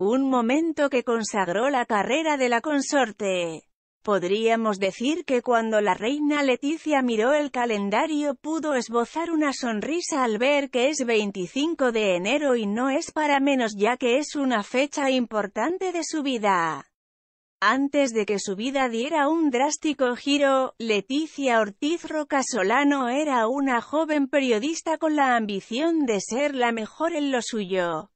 Un momento que consagró la carrera de la consorte. Podríamos decir que cuando la reina Leticia miró el calendario pudo esbozar una sonrisa al ver que es 25 de enero y no es para menos ya que es una fecha importante de su vida. Antes de que su vida diera un drástico giro, Leticia Ortiz Roca Solano era una joven periodista con la ambición de ser la mejor en lo suyo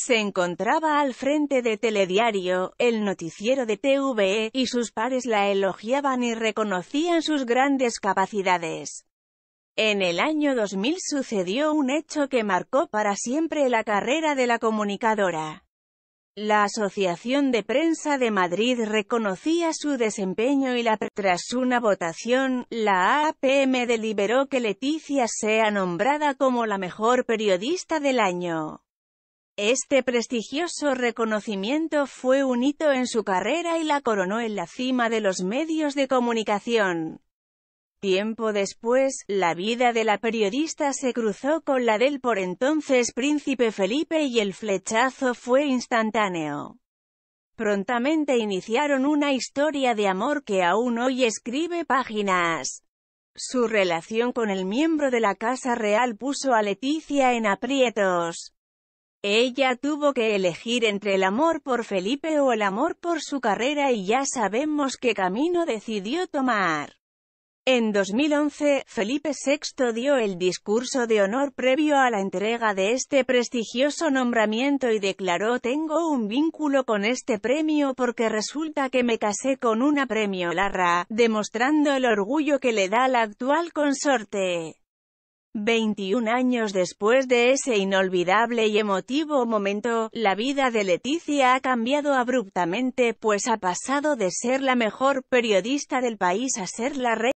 se encontraba al frente de Telediario, el noticiero de TVE, y sus pares la elogiaban y reconocían sus grandes capacidades. En el año 2000 sucedió un hecho que marcó para siempre la carrera de la comunicadora. La Asociación de Prensa de Madrid reconocía su desempeño y la tras una votación, la APM deliberó que Leticia sea nombrada como la mejor periodista del año. Este prestigioso reconocimiento fue un hito en su carrera y la coronó en la cima de los medios de comunicación. Tiempo después, la vida de la periodista se cruzó con la del por entonces príncipe Felipe y el flechazo fue instantáneo. Prontamente iniciaron una historia de amor que aún hoy escribe páginas. Su relación con el miembro de la Casa Real puso a Leticia en aprietos. Ella tuvo que elegir entre el amor por Felipe o el amor por su carrera y ya sabemos qué camino decidió tomar. En 2011, Felipe VI dio el discurso de honor previo a la entrega de este prestigioso nombramiento y declaró «Tengo un vínculo con este premio porque resulta que me casé con una premio Larra», demostrando el orgullo que le da la actual consorte. 21 años después de ese inolvidable y emotivo momento, la vida de Leticia ha cambiado abruptamente, pues ha pasado de ser la mejor periodista del país a ser la reina.